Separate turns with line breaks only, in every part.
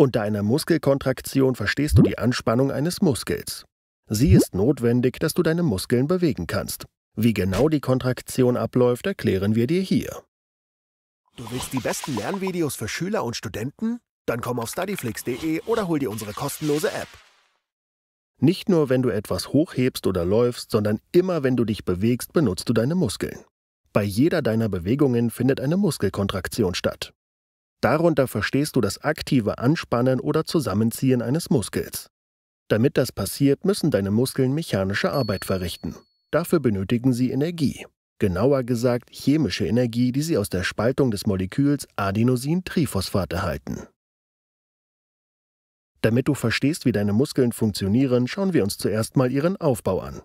Unter einer Muskelkontraktion verstehst du die Anspannung eines Muskels. Sie ist notwendig, dass du deine Muskeln bewegen kannst. Wie genau die Kontraktion abläuft, erklären wir dir hier. Du willst die besten Lernvideos für Schüler und Studenten? Dann komm auf studyflix.de oder hol dir unsere kostenlose App. Nicht nur, wenn du etwas hochhebst oder läufst, sondern immer, wenn du dich bewegst, benutzt du deine Muskeln. Bei jeder deiner Bewegungen findet eine Muskelkontraktion statt. Darunter verstehst du das aktive Anspannen oder Zusammenziehen eines Muskels. Damit das passiert, müssen deine Muskeln mechanische Arbeit verrichten. Dafür benötigen sie Energie. Genauer gesagt chemische Energie, die sie aus der Spaltung des Moleküls Adenosintriphosphat erhalten. Damit du verstehst, wie deine Muskeln funktionieren, schauen wir uns zuerst mal ihren Aufbau an.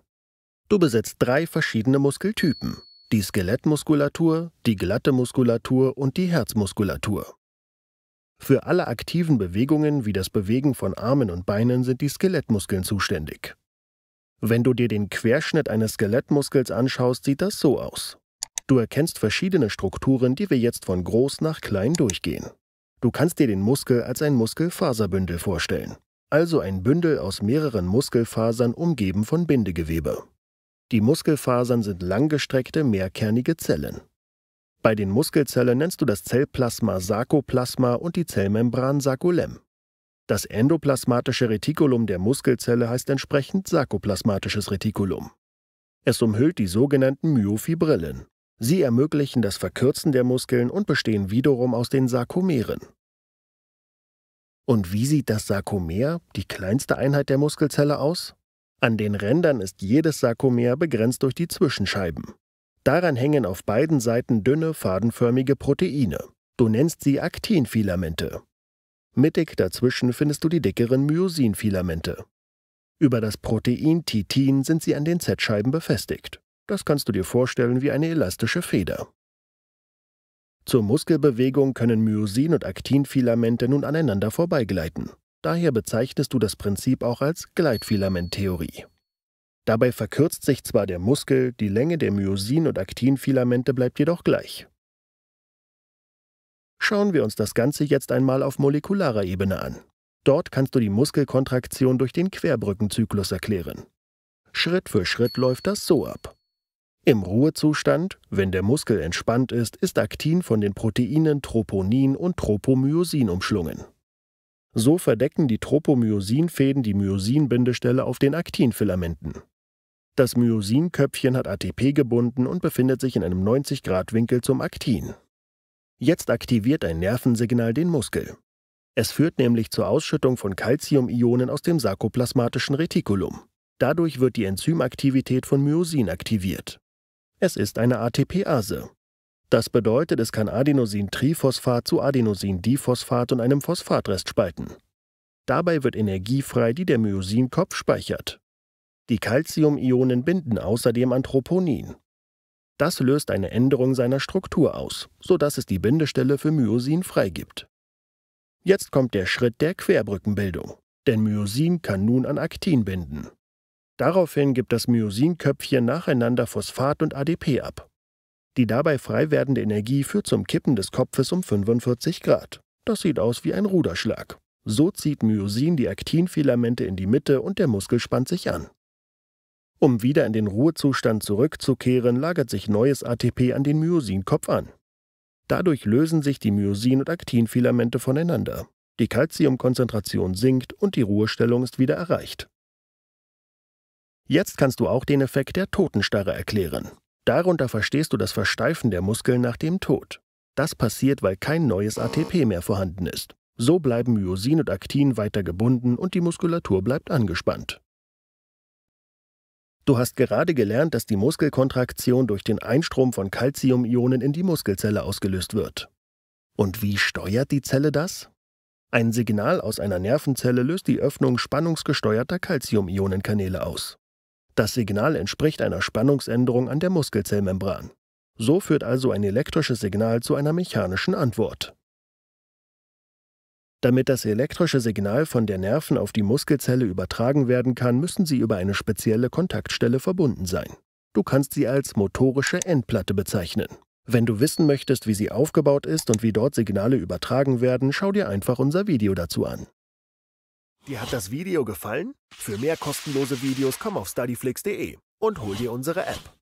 Du besitzt drei verschiedene Muskeltypen. Die Skelettmuskulatur, die glatte Muskulatur und die Herzmuskulatur. Für alle aktiven Bewegungen wie das Bewegen von Armen und Beinen sind die Skelettmuskeln zuständig. Wenn du dir den Querschnitt eines Skelettmuskels anschaust, sieht das so aus. Du erkennst verschiedene Strukturen, die wir jetzt von groß nach klein durchgehen. Du kannst dir den Muskel als ein Muskelfaserbündel vorstellen, also ein Bündel aus mehreren Muskelfasern umgeben von Bindegewebe. Die Muskelfasern sind langgestreckte mehrkernige Zellen. Bei den Muskelzellen nennst du das Zellplasma Sarkoplasma und die Zellmembran Sarkolem. Das endoplasmatische Retikulum der Muskelzelle heißt entsprechend sarkoplasmatisches Retikulum. Es umhüllt die sogenannten Myofibrillen. Sie ermöglichen das Verkürzen der Muskeln und bestehen wiederum aus den Sarkomeren. Und wie sieht das Sarkomer, die kleinste Einheit der Muskelzelle, aus? An den Rändern ist jedes Sarkomer begrenzt durch die Zwischenscheiben. Daran hängen auf beiden Seiten dünne, fadenförmige Proteine. Du nennst sie Aktinfilamente. Mittig dazwischen findest du die dickeren Myosinfilamente. Über das Protein Titin sind sie an den Z-Scheiben befestigt. Das kannst du dir vorstellen wie eine elastische Feder. Zur Muskelbewegung können Myosin und Aktinfilamente nun aneinander vorbeigleiten. Daher bezeichnest du das Prinzip auch als Gleitfilamenttheorie. Dabei verkürzt sich zwar der Muskel, die Länge der Myosin- und Aktinfilamente bleibt jedoch gleich. Schauen wir uns das Ganze jetzt einmal auf molekularer Ebene an. Dort kannst du die Muskelkontraktion durch den Querbrückenzyklus erklären. Schritt für Schritt läuft das so ab. Im Ruhezustand, wenn der Muskel entspannt ist, ist Aktin von den Proteinen Troponin und Tropomyosin umschlungen. So verdecken die Tropomyosinfäden die Myosin-Bindestelle auf den Aktinfilamenten. Das Myosinköpfchen hat ATP gebunden und befindet sich in einem 90-Grad-Winkel zum Aktin. Jetzt aktiviert ein Nervensignal den Muskel. Es führt nämlich zur Ausschüttung von Calciumionen aus dem sarkoplasmatischen Retikulum. Dadurch wird die Enzymaktivität von Myosin aktiviert. Es ist eine ATPase. Das bedeutet, es kann Adenosintriphosphat zu Adenosindiphosphat und einem Phosphatrest spalten. Dabei wird Energie frei, die der Myosinkopf speichert. Die Calcium-Ionen binden außerdem an Troponin. Das löst eine Änderung seiner Struktur aus, sodass es die Bindestelle für Myosin freigibt. Jetzt kommt der Schritt der Querbrückenbildung, denn Myosin kann nun an Aktin binden. Daraufhin gibt das Myosinköpfchen nacheinander Phosphat und ADP ab. Die dabei frei werdende Energie führt zum Kippen des Kopfes um 45 Grad. Das sieht aus wie ein Ruderschlag. So zieht Myosin die Aktinfilamente in die Mitte und der Muskel spannt sich an. Um wieder in den Ruhezustand zurückzukehren, lagert sich neues ATP an den Myosinkopf an. Dadurch lösen sich die Myosin- und Aktinfilamente voneinander. Die Calciumkonzentration sinkt und die Ruhestellung ist wieder erreicht. Jetzt kannst du auch den Effekt der Totenstarre erklären. Darunter verstehst du das Versteifen der Muskeln nach dem Tod. Das passiert, weil kein neues ATP mehr vorhanden ist. So bleiben Myosin und Aktin weiter gebunden und die Muskulatur bleibt angespannt. Du hast gerade gelernt, dass die Muskelkontraktion durch den Einstrom von Calciumionen in die Muskelzelle ausgelöst wird. Und wie steuert die Zelle das? Ein Signal aus einer Nervenzelle löst die Öffnung spannungsgesteuerter Calciumionenkanäle aus. Das Signal entspricht einer Spannungsänderung an der Muskelzellmembran. So führt also ein elektrisches Signal zu einer mechanischen Antwort. Damit das elektrische Signal von der Nerven auf die Muskelzelle übertragen werden kann, müssen sie über eine spezielle Kontaktstelle verbunden sein. Du kannst sie als motorische Endplatte bezeichnen. Wenn du wissen möchtest, wie sie aufgebaut ist und wie dort Signale übertragen werden, schau dir einfach unser Video dazu an. Dir hat das Video gefallen? Für mehr kostenlose Videos komm auf studyflix.de und hol dir unsere App.